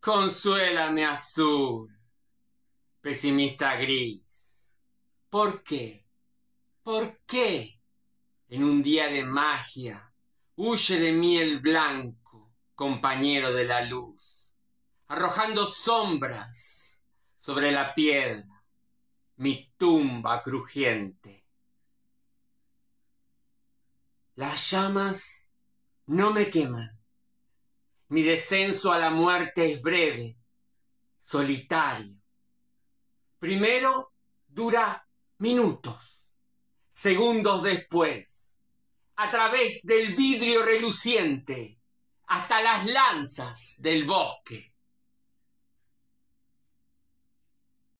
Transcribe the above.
Consuélame azul, pesimista gris. ¿Por qué? ¿Por qué? En un día de magia, huye de mí el blanco, compañero de la luz, arrojando sombras sobre la piedra, mi tumba crujiente. Las llamas no me queman mi descenso a la muerte es breve, solitario. Primero dura minutos, segundos después, a través del vidrio reluciente, hasta las lanzas del bosque.